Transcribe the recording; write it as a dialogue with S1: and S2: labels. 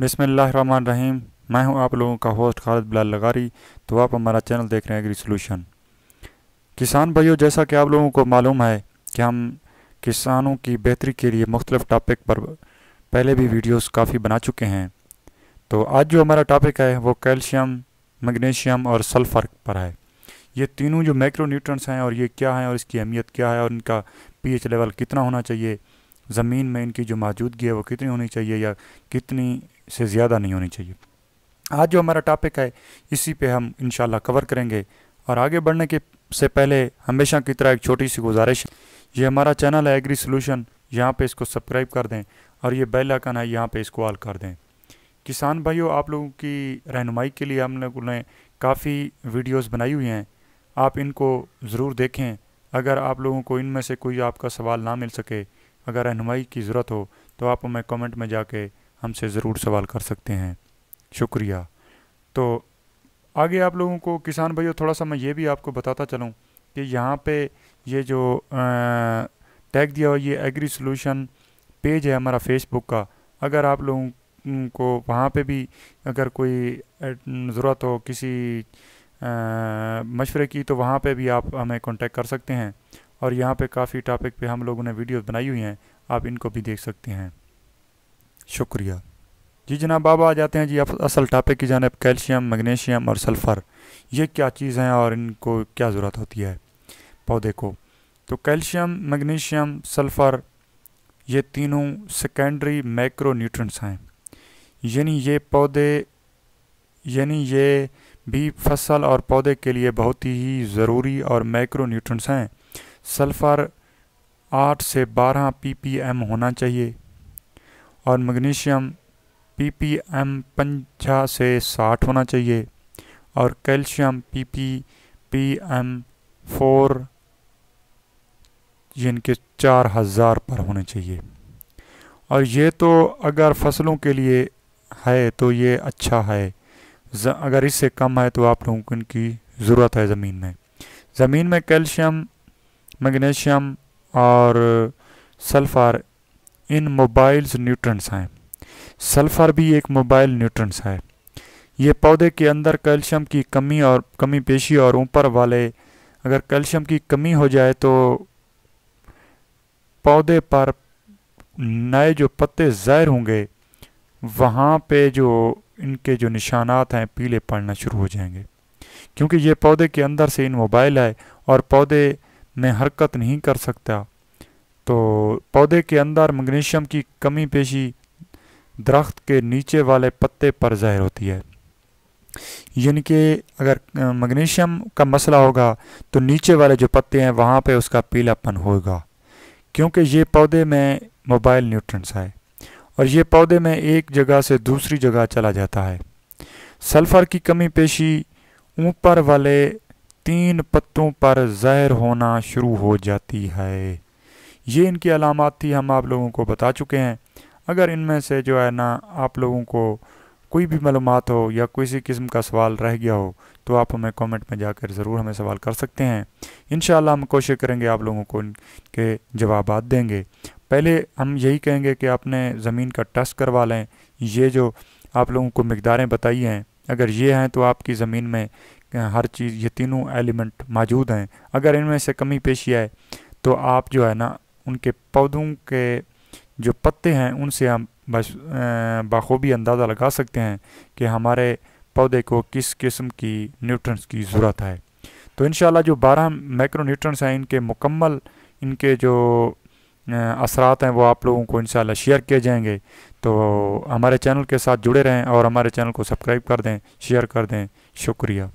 S1: बसमीम मैं हूं आप लोगों का होस्ट खालिद बिलाल लगारी तो आप हमारा चैनल देख रहे हैं एग्री सोल्यूशन किसान भाइयों जैसा कि आप लोगों को मालूम है कि हम किसानों की बेहतरी के लिए मुख्तलिफ़ टॉपिक पर पहले भी वीडियोस काफ़ी बना चुके हैं तो आज जो हमारा टॉपिक है वो कैल्शियम मैग्नीशियम और सल्फ़र पर है ये तीनों जो माइक्रो हैं और ये क्या हैं और इसकी अहमियत क्या है और इनका पी लेवल कितना होना चाहिए ज़मीन में इनकी जो मौजूदगी है वो कितनी होनी चाहिए या कितनी से ज़्यादा नहीं होनी चाहिए आज जो हमारा टॉपिक है इसी पे हम इन कवर करेंगे और आगे बढ़ने के से पहले हमेशा की तरह एक छोटी सी गुजारिश ये हमारा चैनल है एग्री सोल्यूशन यहाँ पे इसको सब्सक्राइब कर दें और ये बेल आइकन है यहाँ पे इसको ऑल कर दें किसान भाइयों आप लोगों की रहनुमाई के लिए हम लोगों ने काफ़ी वीडियोस बनाई हुई हैं आप इनको ज़रूर देखें अगर आप लोगों को इनमें से कोई आपका सवाल ना मिल सके अगर रहनुमाई की ज़रूरत हो तो आप हमें कमेंट में जाके हमसे ज़रूर सवाल कर सकते हैं शुक्रिया तो आगे आप लोगों को किसान भाइयों थोड़ा सा मैं ये भी आपको बताता चलूँ कि यहाँ पे ये जो टैग दिया हुआ ये एग्री सॉल्यूशन पेज है हमारा फेसबुक का अगर आप लोगों को वहाँ पे भी अगर कोई ज़रूरत हो किसी मशवरे की तो वहाँ पे भी आप हमें कांटेक्ट कर सकते हैं और यहाँ पे काफ़ी टॉपिक पे हम लोगों ने वीडियोस बनाई हुई हैं आप इनको भी देख सकते हैं शुक्रिया जी जनाब बाबा आ जाते हैं जी असल टॉपिक की जानब कैल्शियम मैग्नीशियम और सल्फ़र ये क्या चीज़ हैं और इनको क्या ज़रूरत होती है पौधे को तो कैल्शियम मैग्नीशियम सल्फ़र ये तीनों सेकेंडरी माइक्रो न्यूट्रंट्स हैं यानी ये पौधे यानी ये भी फसल और पौधे के लिए बहुत ही ज़रूरी और माइक्रो न्यूट्रंट्स हैं सल्फ़र 8 से 12 ppm होना चाहिए और मैग्नीशियम ppm 50 से 60 होना चाहिए और कैल्शियम ppm 4 यानी कि चार हज़ार पर होने चाहिए और ये तो अगर फसलों के लिए है तो ये अच्छा है अगर इससे कम है तो आप लोगों को इनकी ज़रूरत है ज़मीन में ज़मीन में कैल्शियम मैग्नीशियम और सल्फ़र इन मोबाइल्स न्यूट्रंट्स हैं सल्फ़र भी एक मोबाइल न्यूट्रंट्स है ये पौधे के अंदर कैल्शियम की कमी और कमी पेशी और ऊपर वाले अगर कैल्शियम की कमी हो जाए तो पौधे पर नए जो पत्ते ज़ाहिर होंगे वहाँ पे जो इनके जो निशानात हैं पीले पड़ना शुरू हो जाएंगे क्योंकि ये पौधे के अंदर से इन मोबाइल है और पौधे में हरकत नहीं कर सकता तो पौधे के अंदर मैग्नीशियम की कमी पेशी दरख्त के नीचे वाले पत्ते पर ज़ाहिर होती है यानी कि अगर मैग्नीशियम का मसला होगा तो नीचे वाले जो पत्ते हैं वहाँ पे उसका पीलापन होगा क्योंकि ये पौधे में मोबाइल न्यूट्रंस है और ये पौधे में एक जगह से दूसरी जगह चला जाता है सल्फ़र की कमी पेशी ऊपर वाले तीन पत्तों पर जहर होना शुरू हो जाती है ये इनकी अलामत थी हम आप लोगों को बता चुके हैं अगर इनमें से जो है ना आप लोगों को कोई भी मालूम हो या किसी किस्म का सवाल रह गया हो तो आप हमें कमेंट में जाकर ज़रूर हमें सवाल कर सकते हैं इन हम कोशिश करेंगे आप लोगों को इनके जवाब देंगे पहले हम यही कहेंगे कि आपने ज़मीन का टेस्ट करवा लें ये जो आप लोगों को मकदारें बताई हैं अगर ये हैं तो आपकी ज़मीन में हर चीज़ ये तीनों एलिमेंट मौजूद हैं अगर इनमें से कमी पेशी आए तो आप जो है ना उनके पौधों के जो पत्ते हैं उनसे हम बाखूबी अंदाज़ा लगा सकते हैं कि हमारे पौधे को किस किस्म की न्यूट्रंस की ज़रूरत है तो इन जो बारह माइक्रो न्यूट्रंस हैं इनके मुकम्मल इनके जो असरात हैं वो आप लोगों को इन शेयर किए जाएंगे तो हमारे चैनल के साथ जुड़े रहें और हमारे चैनल को सब्सक्राइब कर दें शेयर कर दें शुक्रिया